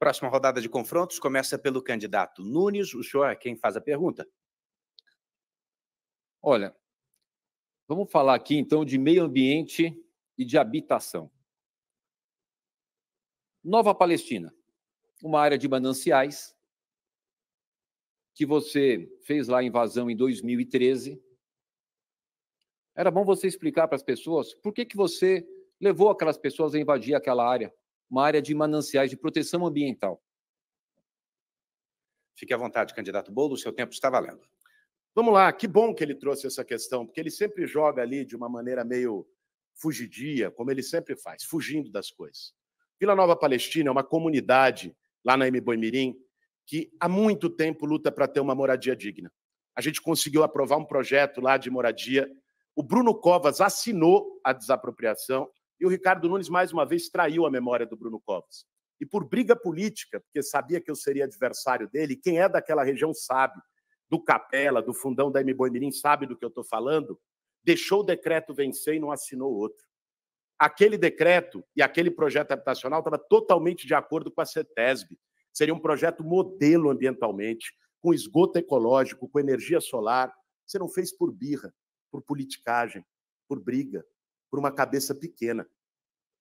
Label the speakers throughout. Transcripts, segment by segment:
Speaker 1: Próxima rodada de confrontos começa pelo candidato Nunes. O senhor é quem faz a pergunta. Olha, vamos falar aqui então de meio ambiente e de habitação. Nova Palestina, uma área de mananciais que você fez lá a invasão em 2013. Era bom você explicar para as pessoas por que, que você levou aquelas pessoas a invadir aquela área uma área de mananciais de proteção ambiental. Fique à vontade, candidato Bolo, seu tempo está valendo.
Speaker 2: Vamos lá, que bom que ele trouxe essa questão, porque ele sempre joga ali de uma maneira meio fugidia, como ele sempre faz, fugindo das coisas. Vila Nova Palestina é uma comunidade lá na M. Boimirim que há muito tempo luta para ter uma moradia digna. A gente conseguiu aprovar um projeto lá de moradia. O Bruno Covas assinou a desapropriação e o Ricardo Nunes, mais uma vez, traiu a memória do Bruno Covas. E por briga política, porque sabia que eu seria adversário dele, quem é daquela região sabe, do Capela, do fundão da M. Boimirim, sabe do que eu estou falando, deixou o decreto vencer e não assinou outro. Aquele decreto e aquele projeto habitacional estava totalmente de acordo com a CETESB. Seria um projeto modelo ambientalmente, com esgoto ecológico, com energia solar. Você não fez por birra, por politicagem, por briga, por uma cabeça pequena.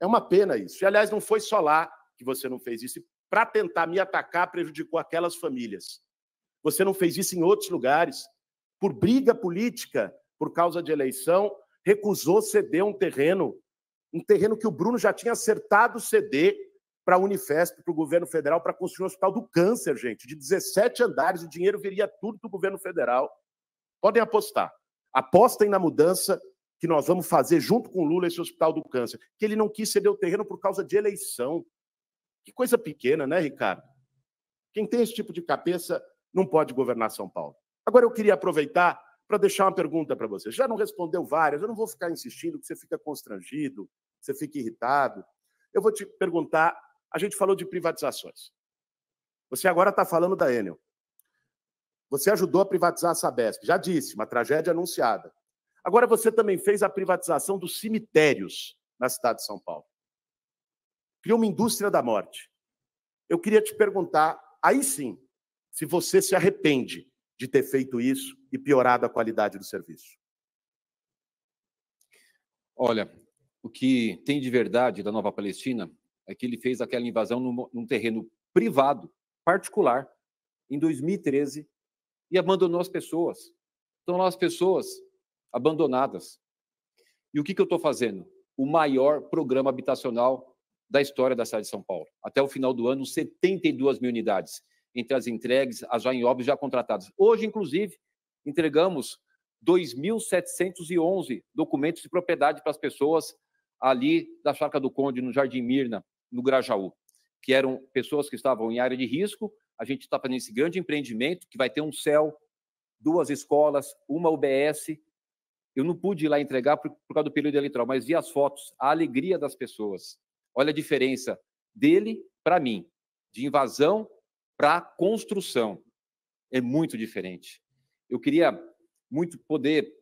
Speaker 2: É uma pena isso. E, aliás, não foi só lá que você não fez isso. Para tentar me atacar, prejudicou aquelas famílias. Você não fez isso em outros lugares. Por briga política, por causa de eleição, recusou ceder um terreno, um terreno que o Bruno já tinha acertado ceder para a Unifesp, para o governo federal, para construir um hospital do câncer, gente, de 17 andares. O dinheiro viria tudo do governo federal. Podem apostar. Apostem na mudança que nós vamos fazer junto com o Lula esse hospital do câncer, que ele não quis ceder o terreno por causa de eleição. Que coisa pequena, né, Ricardo? Quem tem esse tipo de cabeça não pode governar São Paulo. Agora eu queria aproveitar para deixar uma pergunta para você. Já não respondeu várias, eu não vou ficar insistindo, que você fica constrangido, você fica irritado. Eu vou te perguntar: a gente falou de privatizações. Você agora está falando da Enel. Você ajudou a privatizar a Sabesp, já disse, uma tragédia anunciada. Agora você também fez a privatização dos cemitérios na cidade de São Paulo. Criou uma indústria da morte. Eu queria te perguntar, aí sim, se você se arrepende de ter feito isso
Speaker 1: e piorado a qualidade do serviço. Olha, o que tem de verdade da Nova Palestina é que ele fez aquela invasão num, num terreno privado, particular, em 2013, e abandonou as pessoas. Então, lá as pessoas abandonadas. E o que, que eu estou fazendo? O maior programa habitacional da história da cidade de São Paulo. Até o final do ano, 72 mil unidades, entre as entregues, as já em obras, já contratadas. Hoje, inclusive, entregamos 2.711 documentos de propriedade para as pessoas ali da Chácara do Conde, no Jardim Mirna, no Grajaú, que eram pessoas que estavam em área de risco. A gente está fazendo esse grande empreendimento, que vai ter um céu, duas escolas, uma UBS, eu não pude ir lá entregar por, por causa do período eleitoral, mas vi as fotos, a alegria das pessoas. Olha a diferença dele para mim, de invasão para construção. É muito diferente. Eu queria muito poder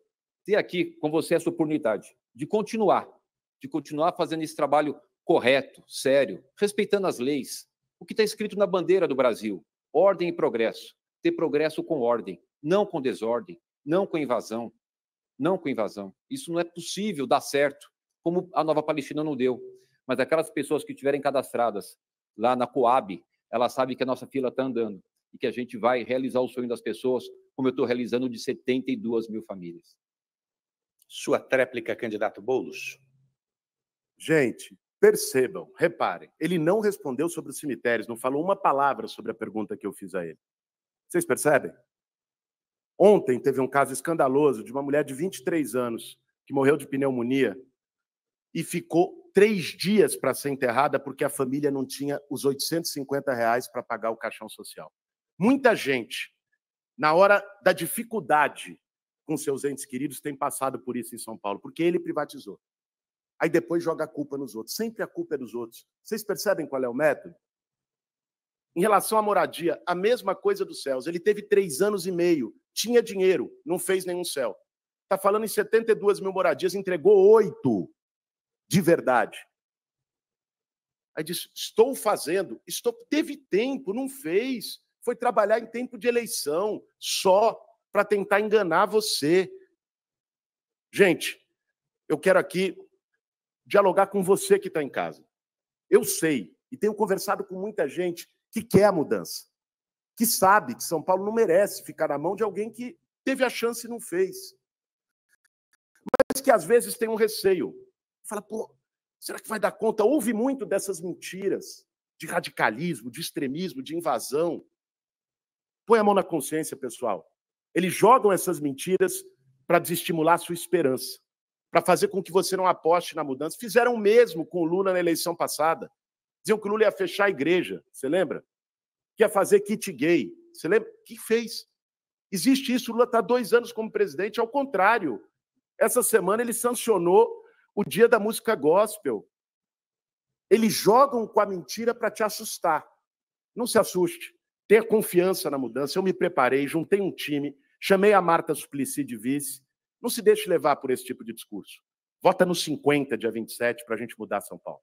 Speaker 1: ter aqui com você essa oportunidade de continuar, de continuar fazendo esse trabalho correto, sério, respeitando as leis, o que está escrito na bandeira do Brasil: ordem e progresso. Ter progresso com ordem, não com desordem, não com invasão, não com invasão. Isso não é possível dar certo, como a Nova Palestina não deu. Mas aquelas pessoas que estiverem cadastradas lá na Coab, elas sabem que a nossa fila está andando e que a gente vai realizar o sonho das pessoas, como eu estou realizando de 72 mil famílias. Sua tréplica, candidato Boulos.
Speaker 2: Gente, percebam, reparem, ele não respondeu sobre os cemitérios, não falou uma palavra sobre a pergunta que eu fiz a ele. Vocês percebem? Ontem teve um caso escandaloso de uma mulher de 23 anos que morreu de pneumonia e ficou três dias para ser enterrada porque a família não tinha os 850 reais para pagar o caixão social. Muita gente, na hora da dificuldade com seus entes queridos, tem passado por isso em São Paulo, porque ele privatizou. Aí depois joga a culpa nos outros. Sempre a culpa é dos outros. Vocês percebem qual é o método? Em relação à moradia, a mesma coisa dos Céus. Ele teve três anos e meio, tinha dinheiro, não fez nenhum céu. Está falando em 72 mil moradias, entregou oito de verdade. Aí disse: estou fazendo, estou, teve tempo, não fez. Foi trabalhar em tempo de eleição, só para tentar enganar você. Gente, eu quero aqui dialogar com você que está em casa. Eu sei, e tenho conversado com muita gente que quer a mudança, que sabe que São Paulo não merece ficar na mão de alguém que teve a chance e não fez. Mas que às vezes tem um receio. Fala, pô, será que vai dar conta? Houve muito dessas mentiras de radicalismo, de extremismo, de invasão. Põe a mão na consciência, pessoal. Eles jogam essas mentiras para desestimular a sua esperança, para fazer com que você não aposte na mudança. Fizeram o mesmo com o Lula na eleição passada. Diziam que o Lula ia fechar a igreja, você lembra? Que ia fazer kit gay, você lembra? O que fez? Existe isso, o Lula está dois anos como presidente, ao contrário. Essa semana ele sancionou o dia da música gospel. Eles jogam com a mentira para te assustar. Não se assuste. Tenha confiança na mudança. Eu me preparei, juntei um time, chamei a Marta Suplicy de vice. Não se deixe levar por esse tipo de discurso. Vota no 50, dia 27, para a gente mudar São Paulo.